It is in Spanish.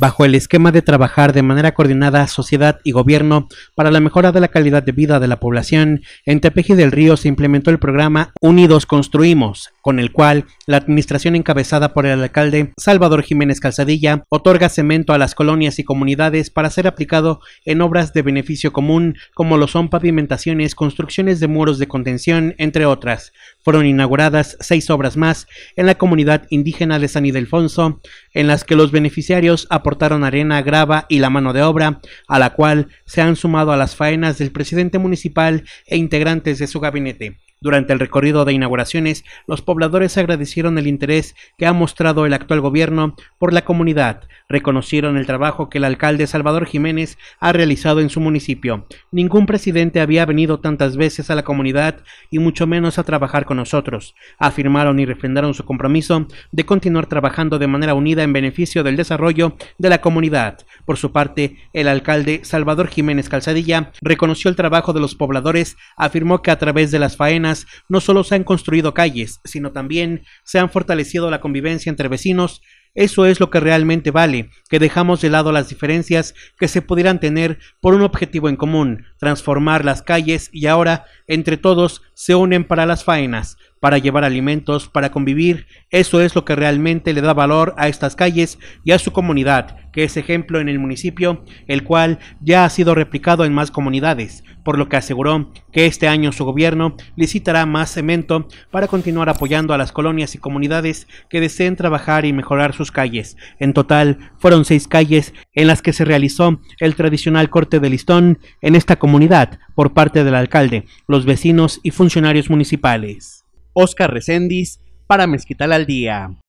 bajo el esquema de trabajar de manera coordinada sociedad y gobierno para la mejora de la calidad de vida de la población, en Tepeji del Río se implementó el programa Unidos Construimos, con el cual la administración encabezada por el alcalde Salvador Jiménez Calzadilla otorga cemento a las colonias y comunidades para ser aplicado en obras de beneficio común, como lo son pavimentaciones, construcciones de muros de contención, entre otras. Fueron inauguradas seis obras más en la comunidad indígena de San Ildefonso, en las que los beneficiarios aportaron arena, grava y la mano de obra, a la cual se han sumado a las faenas del presidente municipal e integrantes de su gabinete. Durante el recorrido de inauguraciones, los pobladores agradecieron el interés que ha mostrado el actual gobierno por la comunidad, reconocieron el trabajo que el alcalde Salvador Jiménez ha realizado en su municipio. Ningún presidente había venido tantas veces a la comunidad y mucho menos a trabajar con nosotros. Afirmaron y refrendaron su compromiso de continuar trabajando de manera unida en beneficio del desarrollo de la comunidad. Por su parte, el alcalde Salvador Jiménez Calzadilla reconoció el trabajo de los pobladores, afirmó que a través de las faenas no solo se han construido calles, sino también se han fortalecido la convivencia entre vecinos, eso es lo que realmente vale, que dejamos de lado las diferencias que se pudieran tener por un objetivo en común, transformar las calles y ahora, entre todos, se unen para las faenas, para llevar alimentos, para convivir. Eso es lo que realmente le da valor a estas calles y a su comunidad, que es ejemplo en el municipio, el cual ya ha sido replicado en más comunidades, por lo que aseguró que este año su gobierno licitará más cemento para continuar apoyando a las colonias y comunidades que deseen trabajar y mejorar sus calles. En total, fueron seis calles en las que se realizó el tradicional corte de listón en esta comunidad por parte del alcalde, los vecinos y funcionarios municipales. Oscar Reséndiz para Mezquital al Día.